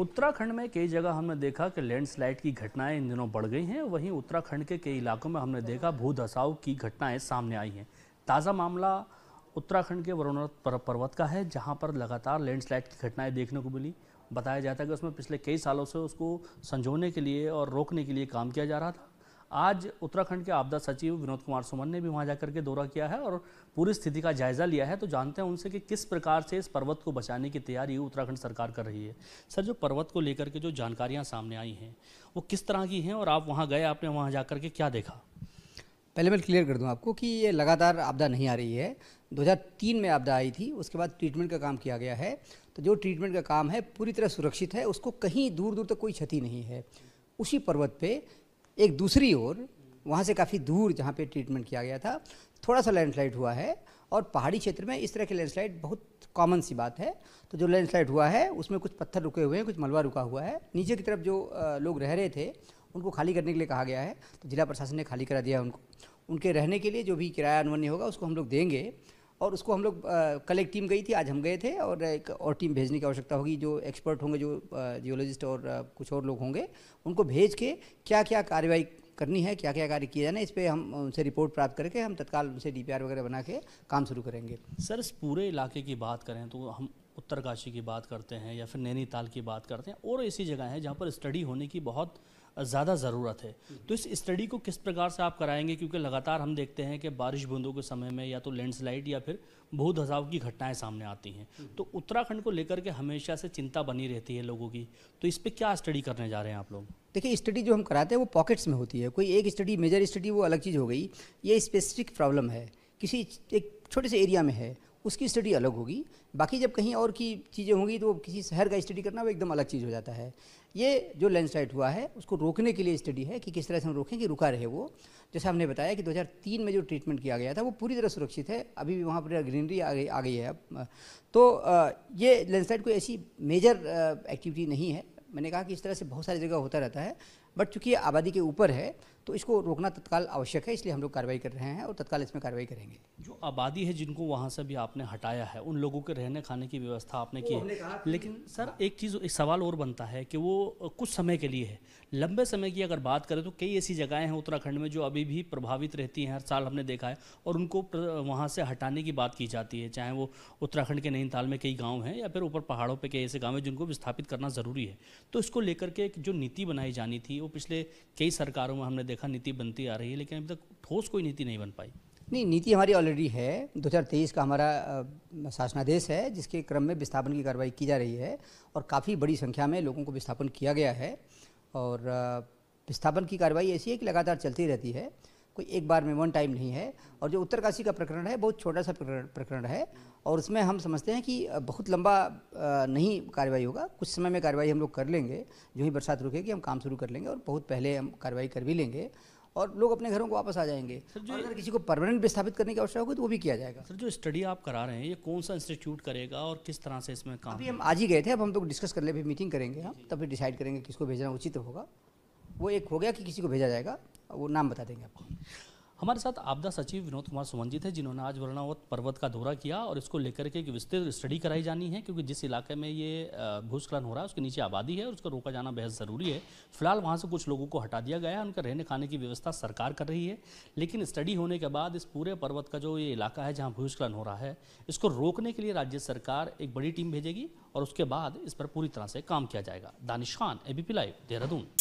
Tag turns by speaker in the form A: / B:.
A: उत्तराखंड में कई जगह हमने देखा कि लैंडस्लाइड की घटनाएं इन दिनों बढ़ गई हैं वहीं उत्तराखंड के कई इलाकों में हमने देखा भू धसाव की घटनाएं सामने आई हैं ताज़ा मामला उत्तराखंड के वरुण पर्वत का है जहां पर लगातार लैंडस्लाइड की घटनाएं देखने को मिली बताया जाता है कि उसमें पिछले कई सालों से उसको संजोने के लिए और रोकने के लिए काम किया जा रहा था आज उत्तराखंड के आपदा सचिव विनोद कुमार सुमन ने भी वहां जाकर के दौरा किया है और पूरी स्थिति का जायजा लिया है तो जानते हैं उनसे कि किस प्रकार से इस पर्वत को बचाने की तैयारी उत्तराखंड सरकार कर रही है सर जो पर्वत को लेकर के जो जानकारियाँ सामने आई हैं वो किस तरह की हैं और आप वहाँ गए आपने वहाँ जा के क्या
B: देखा पहले मैं क्लियर कर दूँ आपको कि ये लगातार आपदा नहीं आ रही है 2003 में आपदा आई थी उसके बाद ट्रीटमेंट का काम किया गया है तो जो ट्रीटमेंट का काम है पूरी तरह सुरक्षित है उसको कहीं दूर दूर तक कोई क्षति नहीं है उसी पर्वत पे एक दूसरी ओर वहाँ से काफ़ी दूर जहाँ पे ट्रीटमेंट किया गया था थोड़ा सा लैंडस्लाइड हुआ है और पहाड़ी क्षेत्र में इस तरह के लैंडस्लाइड बहुत कॉमन सी बात है तो जो लैंडस्लाइड हुआ है उसमें कुछ पत्थर रुके हुए हैं कुछ मलबा रुका हुआ है नीचे की तरफ जो लोग रह रहे थे उनको खाली करने के लिए कहा गया है तो जिला प्रशासन ने खाली करा दिया उनको उनके रहने के लिए जो भी किराया अनुमन्य होगा उसको हम लोग देंगे और उसको हम लोग कल एक टीम गई थी आज हम गए थे और एक और टीम भेजने की आवश्यकता होगी जो एक्सपर्ट होंगे जो जियोलॉजिस्ट और कुछ और लोग होंगे उनको भेज के क्या क्या कार्रवाई करनी है क्या क्या कार्य किए जाना है इस पर हम उनसे रिपोर्ट प्राप्त करके हम तत्काल उनसे डी वगैरह बना के काम शुरू करेंगे
A: सर इस पूरे इलाके की बात करें तो हम उत्तरकाशी की बात करते हैं या फिर नैनीताल की बात करते हैं और ऐसी जगह हैं जहाँ पर स्टडी होने की बहुत ज़्यादा ज़रूरत है तो इस स्टडी को किस प्रकार से आप कराएंगे क्योंकि लगातार हम देखते हैं कि बारिश बूंदों के समय में या तो लैंडस्लाइड या फिर भू धसाव की घटनाएं सामने आती हैं तो उत्तराखंड को लेकर के हमेशा से चिंता बनी रहती है लोगों की तो इस पर क्या स्टडी करने जा रहे हैं आप लोग
B: देखिए स्टडी जो हम कराते हैं वो पॉकेट्स में होती है कोई एक स्टडी मेजर स्टडी वो अलग चीज़ हो गई ये स्पेसिफिक प्रॉब्लम है किसी एक छोटे से एरिया में है उसकी स्टडी अलग होगी बाकी जब कहीं और की चीज़ें होंगी तो किसी शहर का स्टडी करना वो एकदम अलग चीज़ हो जाता है ये जो लैंडस्लाइड हुआ है उसको रोकने के लिए स्टडी है कि किस तरह से हम रोकें कि रुका रहे वो जैसे हमने बताया कि 2003 में जो ट्रीटमेंट किया गया था वो पूरी तरह सुरक्षित है अभी भी वहाँ पर ग्रीनरी आ गई आ गई है अब तो ये लैंडस्लाइड कोई ऐसी मेजर एक्टिविटी नहीं है मैंने कहा कि इस तरह से बहुत सारी जगह होता रहता है बट चूँकि आबादी के ऊपर है तो इसको रोकना तत्काल आवश्यक है इसलिए हम लोग कार्रवाई कर रहे हैं और तत्काल इसमें कार्रवाई करेंगे
A: जो आबादी है जिनको वहाँ से भी आपने हटाया है उन लोगों के रहने खाने की व्यवस्था आपने की है लेकिन हाँ। सर एक चीज़ एक सवाल और बनता है कि वो कुछ समय के लिए है लंबे समय की अगर बात करें तो कई ऐसी जगहें हैं उत्तराखंड में जो अभी भी प्रभावित रहती हैं हर साल हमने देखा है और उनको वहाँ से हटाने की बात की जाती है चाहे वो उत्तराखंड के नैनीताल में कई गाँव हैं या फिर ऊपर पहाड़ों पर कई ऐसे गाँव हैं जिनको विस्थापित करना ज़रूरी है तो इसको लेकर के एक जो नीति बनाई जानी थी वो पिछले कई सरकारों में हमने देखा देखा नीति बनती आ रही है लेकिन अभी तक ठोस कोई नीति नहीं बन पाई
B: नहीं नीति हमारी ऑलरेडी है 2023 का हमारा शासनादेश है जिसके क्रम में विस्थापन की कार्रवाई की जा रही है और काफ़ी बड़ी संख्या में लोगों को विस्थापन किया गया है और विस्थापन की कार्रवाई ऐसी है कि लगातार चलती रहती है कोई एक बार में वन टाइम नहीं है और जो उत्तरकाशी का प्रकरण है बहुत छोटा सा प्रकरण है और उसमें हम समझते हैं कि बहुत लंबा नहीं कार्रवाई होगा कुछ समय में कार्रवाई हम लोग कर लेंगे जो ही बरसात रुकेगी हम काम शुरू कर लेंगे और बहुत पहले हम कार्रवाई कर भी लेंगे और लोग अपने घरों को वापस आ जाएंगे सर जो अगर किसी को परमानेंट विस्थापित करने की आवश्यकता होगी तो वो भी किया जाएगा
A: सर जो स्टडी आप करा रहे हैं ये कौन सा इंस्टीट्यूट करेगा और किस तरह से इसमें काम अभी हम आज
B: ही गए थे अब हम लोग तो डिस्कस कर ले मीटिंग करेंगे हम तब फिर डिसाइड करेंगे किसको भेजना उचित होगा वो एक हो गया कि किसी को भेजा जाएगा वो नाम बता देंगे आपको
A: हमारे साथ आपदा सचिव विनोद कुमार सुमनजीत है थे जिन्होंने आज वर्णावत पर्वत का दौरा किया और इसको लेकर के एक विस्तृत स्टडी कराई जानी है क्योंकि जिस इलाके में ये भूस्खलन हो रहा है उसके नीचे आबादी है और उसको रोका जाना बेहद ज़रूरी है फिलहाल वहाँ से कुछ लोगों को हटा दिया गया है उनका रहने खाने की व्यवस्था सरकार कर रही है लेकिन स्टडी होने के बाद इस पूरे पर्वत का जो ये इलाका है जहाँ भूस्खलन हो रहा है इसको रोकने के लिए राज्य सरकार एक बड़ी टीम भेजेगी और उसके बाद इस पर पूरी तरह से काम किया जाएगा दानिश खान एबीपी लाइव देहरादून